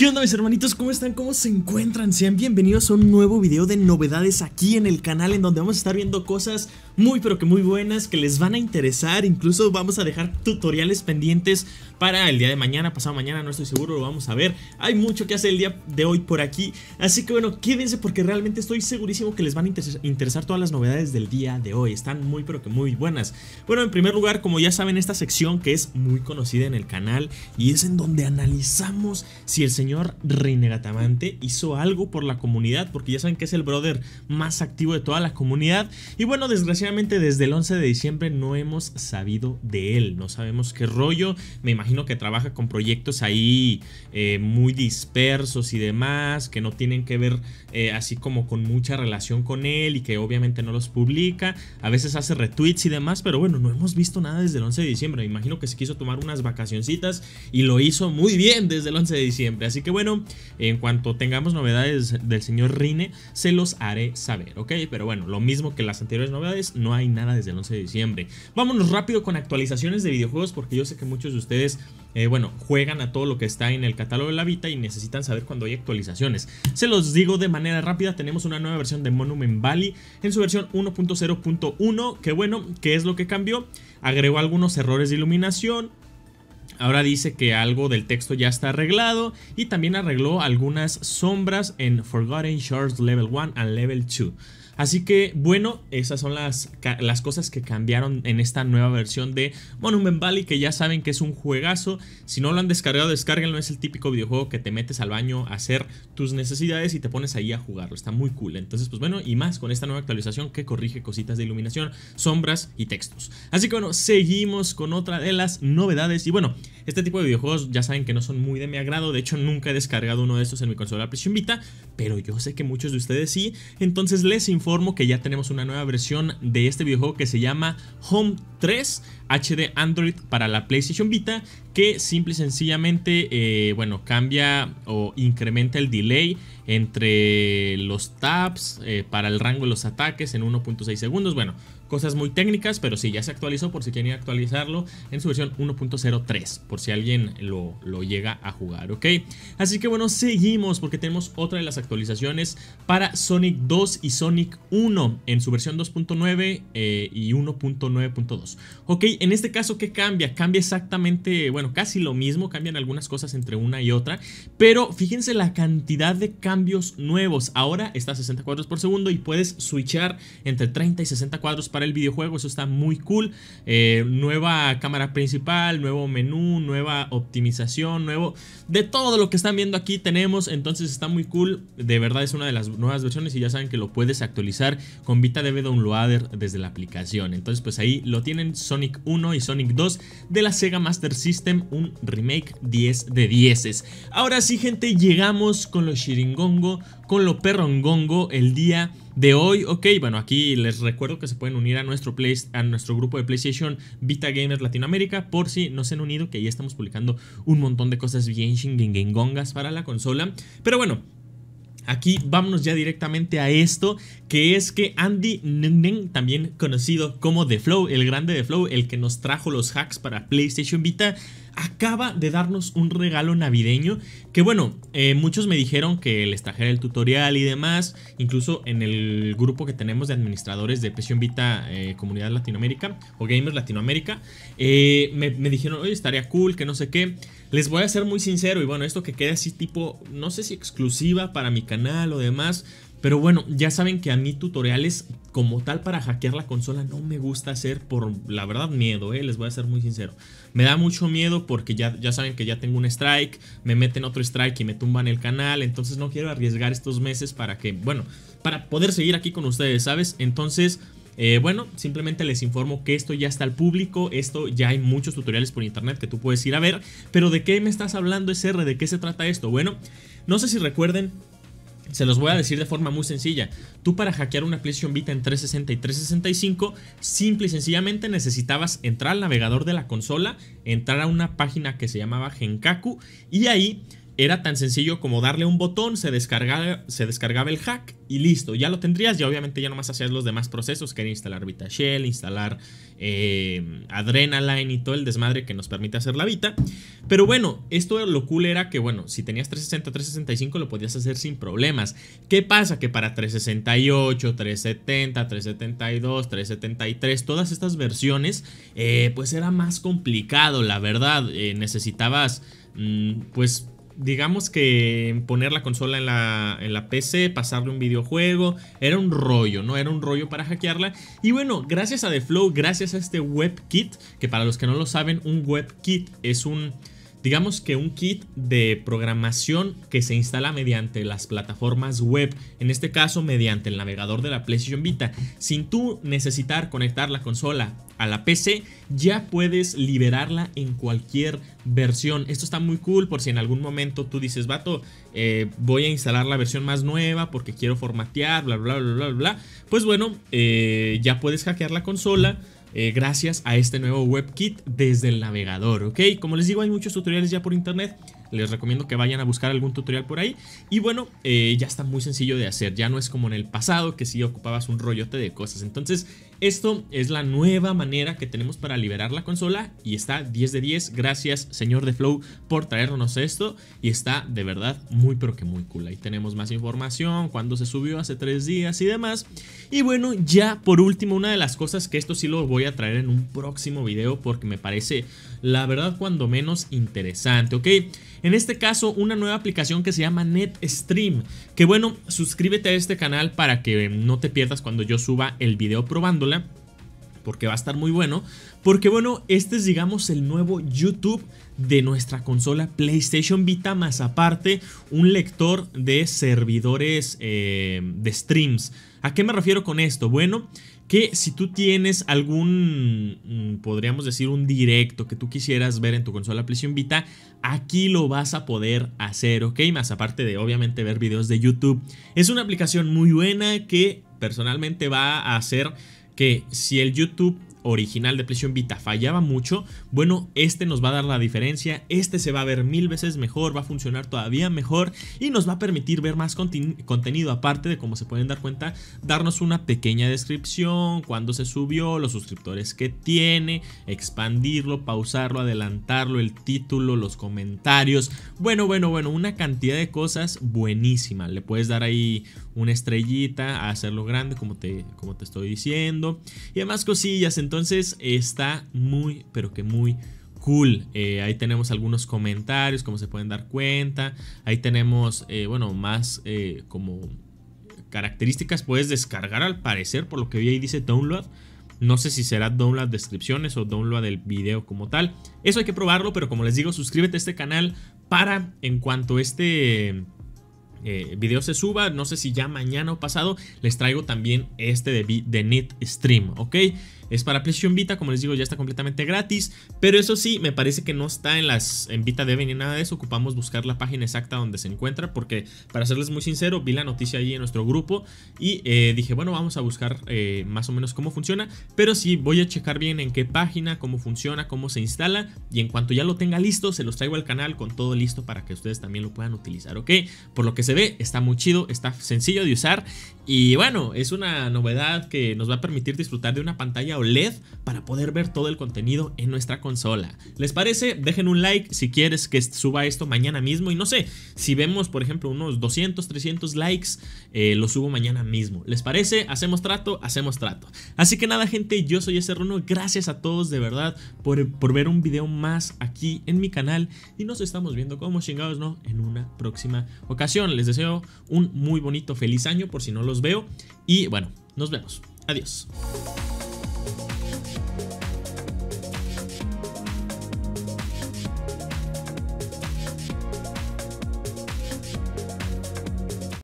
¿Qué onda mis hermanitos? ¿Cómo están? ¿Cómo se encuentran? Sean bienvenidos a un nuevo video de novedades aquí en el canal en donde vamos a estar viendo cosas muy pero que muy buenas que les van a interesar. Incluso vamos a dejar tutoriales pendientes para el día de mañana, pasado mañana, no estoy seguro, lo vamos a ver. Hay mucho que hacer el día de hoy por aquí. Así que bueno, quédense porque realmente estoy segurísimo que les van a interesar todas las novedades del día de hoy. Están muy pero que muy buenas. Bueno, en primer lugar, como ya saben, esta sección que es muy conocida en el canal y es en donde analizamos si el señor Renegatamante hizo algo por la comunidad, porque ya saben que es el brother más activo de toda la comunidad. Y bueno, desgraciadamente desde el 11 de diciembre no hemos sabido de él, no sabemos qué rollo, me imagino que trabaja con proyectos ahí eh, muy dispersos y demás, que no tienen que ver eh, así como con mucha relación con él y que obviamente no los publica, a veces hace retweets y demás, pero bueno, no hemos visto nada desde el 11 de diciembre, me imagino que se quiso tomar unas vacacioncitas y lo hizo muy bien desde el 11 de diciembre, así que bueno, en cuanto tengamos novedades del señor Rine, se los haré saber, ¿ok? Pero bueno, lo mismo que las anteriores novedades, no hay nada desde el 11 de diciembre. Vámonos rápido con actualizaciones de videojuegos porque yo sé que muchos de ustedes, eh, bueno, juegan a todo lo que está en el catálogo de la Vita y necesitan saber cuando hay actualizaciones. Se los digo de manera rápida, tenemos una nueva versión de Monument Valley en su versión 1.0.1, que bueno, ¿qué es lo que cambió? Agregó algunos errores de iluminación, Ahora dice que algo del texto ya está arreglado y también arregló algunas sombras en Forgotten Shards Level 1 Y Level 2. Así que bueno, esas son las, las cosas que cambiaron en esta nueva versión de Monument Valley, que ya saben que es un juegazo. Si no lo han descargado, descárguenlo. Es el típico videojuego que te metes al baño a hacer tus necesidades y te pones ahí a jugarlo. Está muy cool. Entonces, pues bueno, y más con esta nueva actualización que corrige cositas de iluminación, sombras y textos. Así que bueno, seguimos con otra de las novedades. Y bueno, este tipo de videojuegos ya saben que no son muy de mi agrado. De hecho, nunca he descargado uno de estos en mi consola PlayStation Vita, pero yo sé que muchos de ustedes sí. Entonces les informo que ya tenemos una nueva versión de este videojuego que se llama Home 3 HD Android para la PlayStation Vita que simple y sencillamente, eh, bueno, cambia o incrementa el delay entre los tabs eh, para el rango de los ataques en 1.6 segundos. Bueno, cosas muy técnicas, pero sí, ya se actualizó por si quieren actualizarlo en su versión 1.03, por si alguien lo, llega a jugar, ¿ok? Así que bueno, seguimos porque tenemos otra de las actualizaciones para Sonic 2 y Sonic 1 en su versión 2.9 eh, y 1.9.2. Ok, en este caso, ¿qué cambia? Cambia exactamente, bueno, casi lo mismo, cambian algunas cosas entre una y otra, pero fíjense la cantidad de cambios nuevos. Ahora está a 60 cuadros por segundo y puedes switchar entre 30 y 60 cuadros para el videojuego, eso está muy cool. Eh, nueva cámara principal, nuevo menú, nueva optimización, nuevo... De todo lo que están viendo aquí tenemos, entonces está muy cool, de verdad es una de las nuevas versiones y ya saben que lo puedes actualizar con VitaDB Downloader desde la aplicación. Entonces pues ahí lo tienen Sonic 1 y Sonic 2 de la Sega Master System un remake 10 de 10. Ahora sí, gente, llegamos con lo chiringongo, con lo Perrongongo el día de hoy. Ok, bueno, aquí les recuerdo que se pueden unir a nuestro, a nuestro grupo de PlayStation Vita Gamers Latinoamérica por si no se han unido, que ahí estamos publicando un montón de cosas bien para la consola. Pero bueno, aquí vámonos ya directamente a esto, que es que Andy Nguyen, también conocido como The Flow, el grande The Flow, el que nos trajo los hacks para PlayStation Vita, acaba de darnos un regalo navideño que bueno, eh, muchos me dijeron que les trajera el tutorial y demás, incluso en el grupo que tenemos de administradores de Presión Vita eh, Comunidad Latinoamérica o Gamers Latinoamérica, eh, me, me, dijeron, oye, estaría cool, que no sé qué. Les voy a ser muy sincero y bueno, esto que quede así tipo, no sé si exclusiva para mi canal o demás, pero bueno, ya saben que a mí tutoriales como tal para hackear la consola no me gusta hacer por la verdad miedo, eh, les voy a ser muy sincero. Me da mucho miedo porque ya, ya saben que ya tengo un strike, me meten otro strike y me tumban el canal, entonces no quiero arriesgar estos meses para que, bueno, para poder seguir aquí con ustedes, ¿sabes? Entonces... Eh, bueno, simplemente les informo que esto ya está al público, esto ya hay muchos tutoriales por internet que tú puedes ir a ver, pero ¿de qué me estás hablando SR? ¿De qué se trata esto? Bueno, no sé si recuerden, se los voy a decir de forma muy sencilla. Tú para hackear una PlayStation Vita en 360 y 365, simple y sencillamente necesitabas entrar al navegador de la consola, entrar a una página que se llamaba Genkaku y ahí era tan sencillo como darle un botón, se descargaba, se descargaba el hack y listo, ya lo tendrías. Y obviamente ya nomás hacías los demás procesos, que era instalar Vita instalar eh, Adrenaline y todo el desmadre que nos permite hacer la Vita. Pero bueno, esto lo cool era que, bueno, si tenías 360, 365 lo podías hacer sin problemas. ¿Qué pasa? Que para 368, 370, 372, 373, todas estas versiones, eh, pues era más complicado, la verdad. Eh, necesitabas, mm, pues digamos que poner la consola en la, en la, PC, pasarle un videojuego, era un rollo, ¿no? Era un rollo para hackearla. Y bueno, gracias a The Flow, gracias a este WebKit, que para los que no lo saben, un WebKit es un Digamos que un kit de programación que se instala mediante las plataformas web, en este caso mediante el navegador de la PlayStation Vita, sin tú necesitar conectar la consola a la PC, ya puedes liberarla en cualquier versión. Esto está muy cool por si en algún momento tú dices, vato, eh, voy a instalar la versión más nueva porque quiero formatear, bla, bla, bla, bla, bla. Pues bueno, eh, ya puedes hackear la consola eh, gracias a este nuevo WebKit desde el navegador, ¿ok? Como les digo, hay muchos tutoriales ya por internet les recomiendo que vayan a buscar algún tutorial por ahí. Y bueno, eh, ya está muy sencillo de hacer. Ya no es como en el pasado que si ocupabas un rollote de cosas. Entonces, esto es la nueva manera que tenemos para liberar la consola. Y está 10 de 10. Gracias, señor de Flow, por traernos esto. Y está de verdad muy, pero que muy cool. Ahí tenemos más información, cuando se subió hace tres días y demás. Y bueno, ya por último, una de las cosas que esto sí lo voy a traer en un próximo video porque me parece, la verdad, cuando menos interesante, ¿ok? En este caso, una nueva aplicación que se llama NetStream. Que bueno, suscríbete a este canal para que eh, no te pierdas cuando yo suba el video probándola porque va a estar muy bueno. Porque bueno, este es digamos el nuevo YouTube de nuestra consola PlayStation Vita, más aparte un lector de servidores eh, de streams. ¿A qué me refiero con esto? Bueno, que si tú tienes algún, mm, podríamos decir, un directo que tú quisieras ver en tu consola PlayStation Vita, aquí lo vas a poder hacer, ¿ok? Más aparte de, obviamente, ver videos de YouTube. Es una aplicación muy buena que personalmente va a hacer que si el YouTube original de PlayStation Vita fallaba mucho, bueno, este nos va a dar la diferencia, este se va a ver mil veces mejor, va a funcionar todavía mejor y nos va a permitir ver más contenido aparte de como se pueden dar cuenta, darnos una pequeña descripción, cuando se subió, los suscriptores que tiene, expandirlo, pausarlo, adelantarlo, el título, los comentarios, bueno, bueno, bueno, una cantidad de cosas buenísima, le puedes dar ahí una estrellita, a hacerlo grande como te, como te estoy diciendo y además cosillas en entonces está muy, pero que muy cool. Eh, ahí tenemos algunos comentarios, como se pueden dar cuenta. Ahí tenemos, eh, bueno, más eh, como características. Puedes descargar al parecer, por lo que vi ahí dice download. No sé si será download descripciones o download del video como tal. Eso hay que probarlo, pero como les digo, suscríbete a este canal para en cuanto este... video se suba, no sé si ya mañana o pasado, les traigo también este de, de Stream, ¿ok? Es para PlayStation Vita, como les digo, ya está completamente gratis. Pero eso sí, me parece que no está en las en Vita Dev ni nada de eso. Ocupamos buscar la página exacta donde se encuentra. Porque, para serles muy sincero, vi la noticia ahí en nuestro grupo. Y eh, dije, bueno, vamos a buscar eh, más o menos cómo funciona. Pero sí, voy a checar bien en qué página, cómo funciona, cómo se instala. Y en cuanto ya lo tenga listo, se los traigo al canal con todo listo para que ustedes también lo puedan utilizar, ¿ok? Por lo que se ve, está muy chido, está sencillo de usar. Y bueno, es una novedad que nos va a permitir disfrutar de una pantalla LED para poder ver todo el contenido en nuestra consola. ¿Les parece? Dejen un like si quieres que suba esto mañana mismo y no sé, si vemos por ejemplo unos 200, 300 likes, eh, lo subo mañana mismo. ¿Les parece? Hacemos trato, hacemos trato. Así que nada gente, yo soy ese Runo, gracias a todos de verdad por, por ver un video más aquí en mi canal y nos estamos viendo como chingados, ¿no? En una próxima ocasión. Les deseo un muy bonito feliz año por si no los veo y bueno, nos vemos. Adiós.